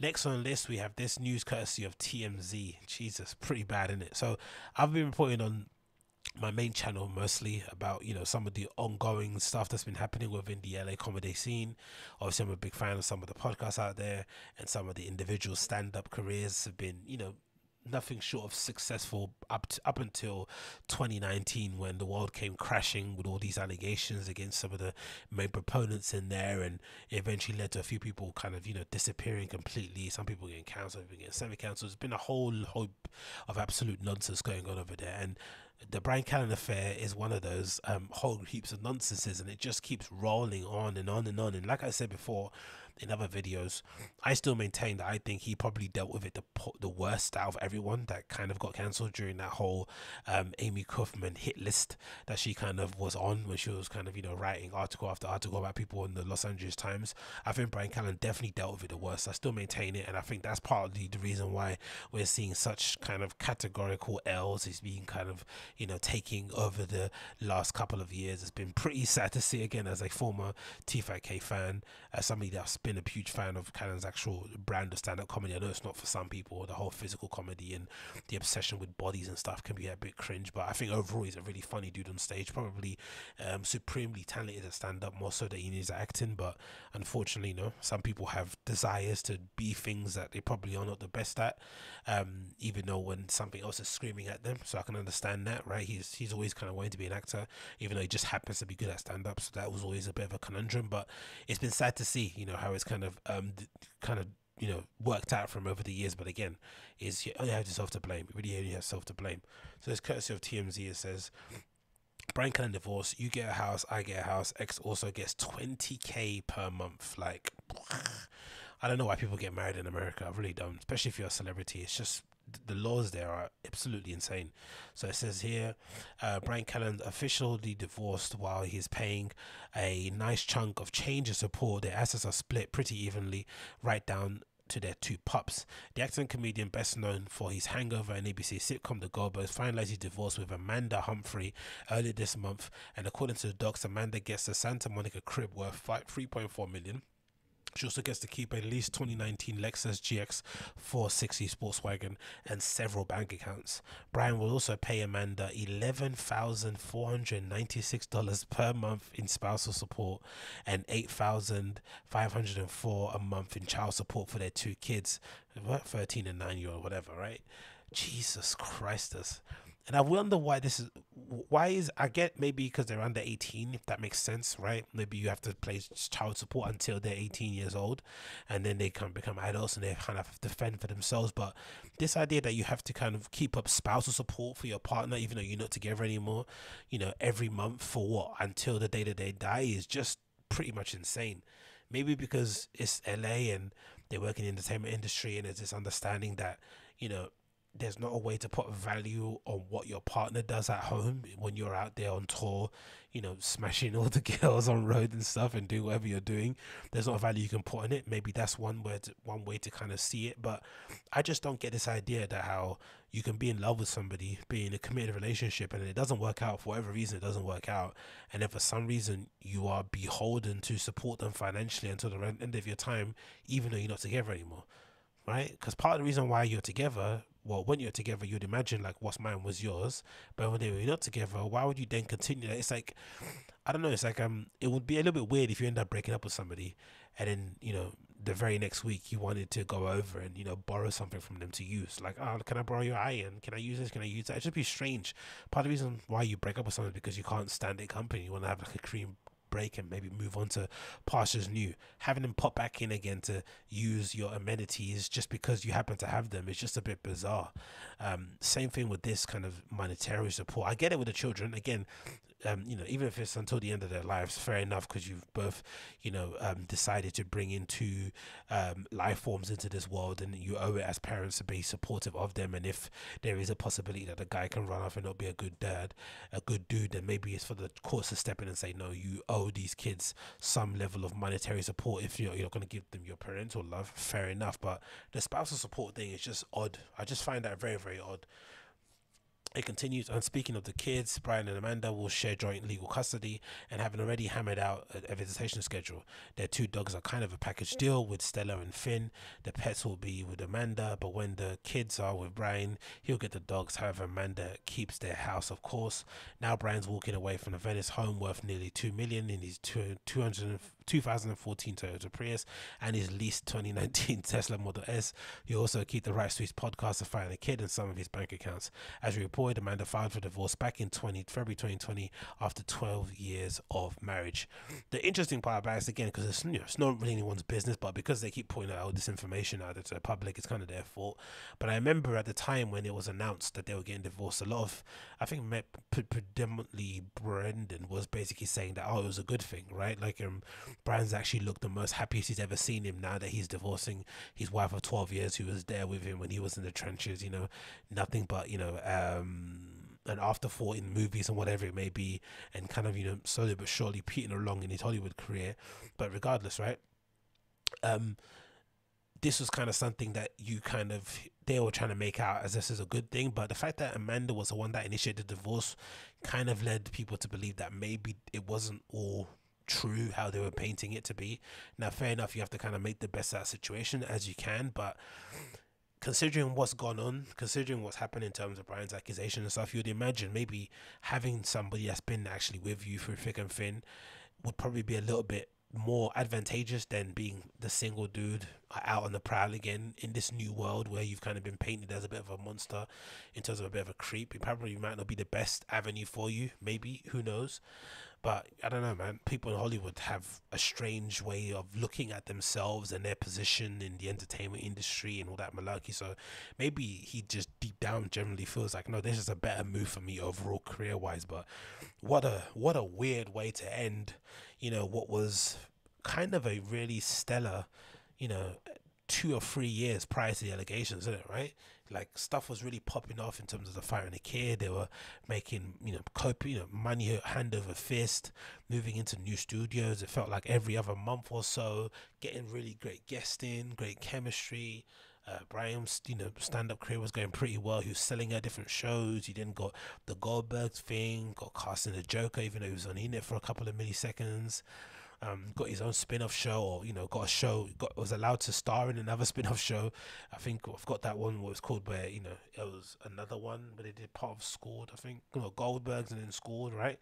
Next on list, we have this news courtesy of TMZ. Jesus, pretty bad, in it? So I've been reporting on my main channel mostly about you know some of the ongoing stuff that's been happening within the LA comedy scene. Obviously, I'm a big fan of some of the podcasts out there, and some of the individual stand up careers have been you know nothing short of successful up to, up until 2019 when the world came crashing with all these allegations against some of the main proponents in there and it eventually led to a few people kind of you know disappearing completely some people getting cancelled people getting semi-cancelled there's been a whole hope of absolute nonsense going on over there and the Brian Callen affair is one of those um, whole heaps of nonsenses, and it just keeps rolling on and on and on. And like I said before in other videos, I still maintain that I think he probably dealt with it the the worst out of everyone that kind of got cancelled during that whole um, Amy Kaufman hit list that she kind of was on when she was kind of you know writing article after article about people in the Los Angeles Times. I think Brian Callen definitely dealt with it the worst. I still maintain it, and I think that's partly the reason why we're seeing such kind of categorical L's. He's being kind of you know taking over the last couple of years. It's been pretty sad to see again as a former T5K fan, as somebody that's been a huge fan of Canon's actual brand of stand-up comedy. I know it's not for some people. The whole physical comedy and the obsession with bodies and stuff can be a bit cringe, but I think overall he's a really funny dude on stage. Probably um, supremely talented at stand-up, more so than he is acting. But unfortunately, you know, some people have desires to be things that they probably are not the best at, um, even though when something else is screaming at them. So I can understand that that, right? He's he's always kind of wanted to be an actor, even though he just happens to be good at stand up. So that was always a bit of a conundrum. But it's been sad to see, you know, how it's kind of um kind of you know worked out from over the years. But again, is you only have yourself to blame. You really only have yourself to blame. So it's courtesy of TMZ. It says. Brian can divorce. You get a house. I get a house. X also gets 20k per month. Like, I don't know why people get married in America. I really don't. Especially if you're a celebrity, it's just the laws there are absolutely insane. So it says here, uh, Brian Callan officially divorced while he's paying a nice chunk of change and support. Their assets are split pretty evenly, right down to their two pups. The actor and comedian, best known for his Hangover and ABC sitcom The Goldbergs, finalized his divorce with Amanda Humphrey earlier this month. And according to the docs, Amanda gets a Santa Monica crib worth 3.4 million. She also gets to keep a least 2019 Lexus GX 460 sports wagon and several bank accounts. Brian will also pay Amanda $11,496 per month in spousal support and $8,504 a month in child support for their two kids, 13 and 9 year old, whatever, right? Jesus Christus and I wonder why this is why is I get maybe because they're under 18 if that makes sense right maybe you have to play child support until they're 18 years old and then they can become adults and they kind of defend for themselves but this idea that you have to kind of keep up spousal support for your partner even though you're not together anymore you know every month for what until the day that they die is just pretty much insane maybe because it's LA and they work in the entertainment industry and there's this understanding that you know there's not a way to put value on what your partner does at home when you're out there on tour, you know, smashing all the girls on road and stuff and doing whatever you're doing. There's not a value you can put on it. Maybe that's one word, one way to kind of see it. But I just don't get this idea that how you can be in love with somebody, be in a committed relationship, and it doesn't work out for whatever reason. It doesn't work out, and then for some reason you are beholden to support them financially until the end of your time, even though you're not together anymore right? Because part of the reason why you're together well, when you're together, you'd imagine like what's mine was yours. But when they were not together, why would you then continue? Like, it's like, I don't know. It's like um, it would be a little bit weird if you end up breaking up with somebody, and then you know the very next week you wanted to go over and you know borrow something from them to use. Like, oh, can I borrow your iron? Can I use this? Can I use that? It'd just be strange. Part of the reason why you break up with someone because you can't stand their company. You want to have like a clean, break and maybe move on to pastures new. Having them pop back in again to use your amenities just because you happen to have them is just a bit bizarre. Um, same thing with this kind of monetary support. I get it with the children. Again, um, you know, even if it's until the end of their lives, fair enough, because you've both, you know, um, decided to bring into um, life forms into this world, and you owe it as parents to be supportive of them. And if there is a possibility that the guy can run off and not be a good dad, a good dude, then maybe it's for the courts to step in and say, no, you owe these kids some level of monetary support. If you're, you're not going to give them your parental love, fair enough. But the spousal support thing is just odd. I just find that very, very odd. It continues, and speaking of the kids, Brian and Amanda will share joint legal custody and having already hammered out a, visitation schedule. Their two dogs are kind of a package deal with Stella and Finn. The pets will be with Amanda, but when the kids are with Brian, he'll get the dogs. However, Amanda keeps their house, of course. Now Brian's walking away from the Venice home worth nearly two million in his two, 2014 Toyota Prius and his leased 2019 Tesla Model S. He also keep the rights to his podcast, The Fire and the Kid, and some of his bank accounts. As reported, Amanda filed for divorce back in 20, February 2020 after 12 years of marriage. The interesting part about this, again, because it's, you know, it's not really anyone's business, but because they keep putting out all this information out to the public, it's kind of their fault. But I remember at the time when it was announced that they were getting divorced, a lot of, I think, predominantly Brendan was basically saying that, oh, it was a good thing, right? Like, um, Brian's actually looked the most happiest he's ever seen him now that he's divorcing his wife of 12 years who was there with him when he was in the trenches, you know, nothing but, you know, um, an afterthought in movies and whatever it may be, and kind of, you know, slowly but surely petering along in his Hollywood career. But regardless, right? Um, this was kind of something that you kind of they were trying to make out as this is a good thing but the fact that amanda was the one that initiated the divorce kind of led people to believe that maybe it wasn't all true how they were painting it to be. Now, fair enough, you have to kind of make the best out of situation as you can, but considering what's gone on, considering what's happened in terms of Brian's accusation and stuff, you'd imagine maybe having somebody that's been actually with you through thick and thin would probably be a little bit more advantageous than being the single dude uh, out on the prowl again in this new world where you've kind of been painted as a bit of a monster in terms of a bit of a creep. It probably might not be the best avenue for you, maybe, who knows. But I don't know, man. People in Hollywood have a strange way of looking at themselves and their position in the entertainment industry and all that malarkey. So maybe he just deep down generally feels like, no, this is a better move for me overall career wise. But what a what a weird way to end, you know, what was kind of a really stellar, you know, two or three years prior to the allegations, isn't it? Right? Like stuff was really popping off in terms of the firing the kid. They were making you know cope, you know money hand over fist, moving into new studios. It felt like every other month or so, getting really great guesting, great chemistry. Uh, Brian's you know stand up career was going pretty well. He was selling at different shows. He then got the Goldberg thing, got cast in the Joker, even though he was only in it for a couple of milliseconds um, got his own spin-off show or you know got a show got was allowed to star in another spin-off show i think i've got that one what it's called where you know it was another one but they did part of scored i think you know goldberg's and then scored right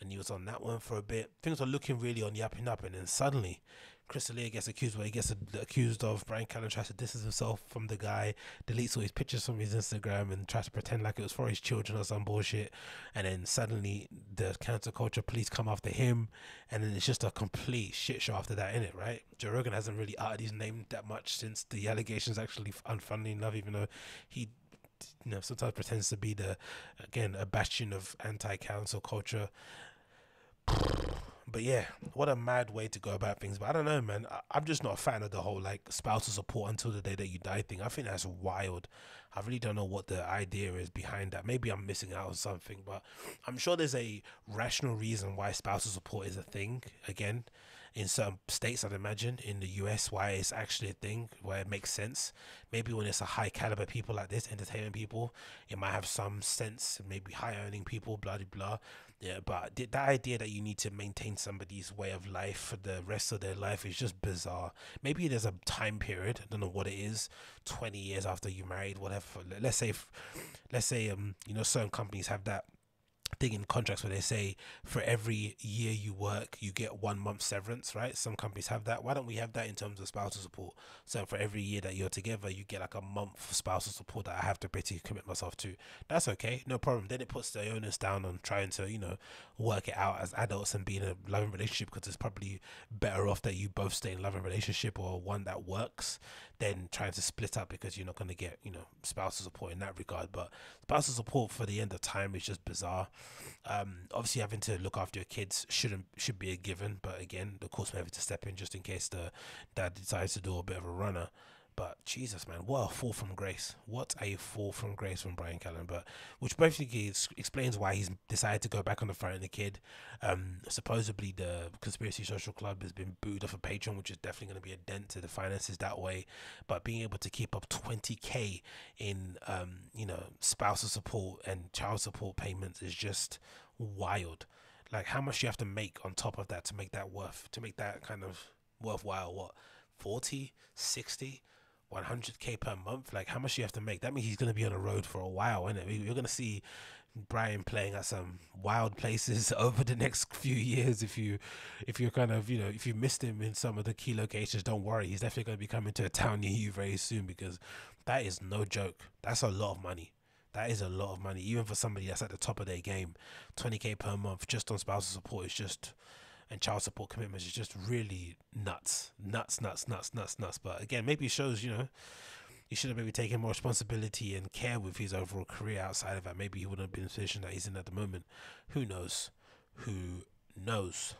and he was on that one for a bit things were looking really on yapping up and then suddenly Chris D'Elia gets accused, where he gets accused of Brian Callum tries to distance himself from the guy, deletes all his pictures from his Instagram, and tries to pretend like it was for his children or some bullshit. And then suddenly the counterculture culture police come after him, and then it's just a complete shit show after that, innit? Right? Joe Rogan hasn't really uttered his name that much since the allegations actually, unfunny enough, even though he you know sometimes pretends to be the again a bastion of anti-council culture but yeah, what a mad way to go about things. But I don't know, man. I, am just not a fan of the whole like spousal support until the day that you die thing. I think that's wild. I really don't know what the idea is behind that. Maybe I'm missing out on something, but I'm sure there's a rational reason why spousal support is a thing. Again, in certain states, I'd imagine, in the US, why it's actually a thing, where it makes sense. Maybe when it's a high caliber people like this, entertainment people, it might have some sense, maybe high earning people, blah, blah, blah. Yeah, but that idea that you need to maintain somebody's way of life for the rest of their life is just bizarre. Maybe there's a time period, I don't know what it is, 20 years after you married, whatever. Let's say, if, let's say, um, you know, certain companies have that thing in contracts where they say for every year you work you get one month severance right some companies have that why don't we have that in terms of spousal support so for every year that you're together you get like a month spousal support that i have to basically commit myself to that's okay no problem then it puts the onus down on trying to you know work it out as adults and be in a loving relationship because it's probably better off that you both stay in a loving relationship or one that works than trying to split up because you're not going to get you know spousal support in that regard but spousal support for the end of time is just bizarre um, obviously, having to look after your kids shouldn't should be a given, but again, the course may have to step in just in case the dad decides to do a bit of a runner. But Jesus, man, what a fall from grace! What a fall from grace from Brian Callen. But which basically explains why he's decided to go back on the front of the kid. Um, supposedly the conspiracy social club has been booed off a of which is definitely going to be a dent to the finances that way. But being able to keep up 20k in um, you know spousal support and child support payments is just wild. Like how much you have to make on top of that to make that worth to make that kind of worthwhile. What 40, 60? 100k per month. Like, how much do you have to make? That means he's going to be on the road for a while, and You're going to see Brian playing at some wild places over the next few years. If you, if you're kind of, you know, if you missed him in some of the key locations, don't worry. He's definitely going to be coming to a town near you very soon because that is no joke. That's a lot of money. That is a lot of money, even for somebody that's at the top of their game. 20k per month just on spousal support is just and child support commitments is just really nuts, nuts, nuts, nuts, nuts, nuts. But again, maybe it shows you know he should have maybe taken more responsibility and care with his overall career outside of that. Maybe he wouldn't have been in the position that he's in at the moment. Who knows? Who knows?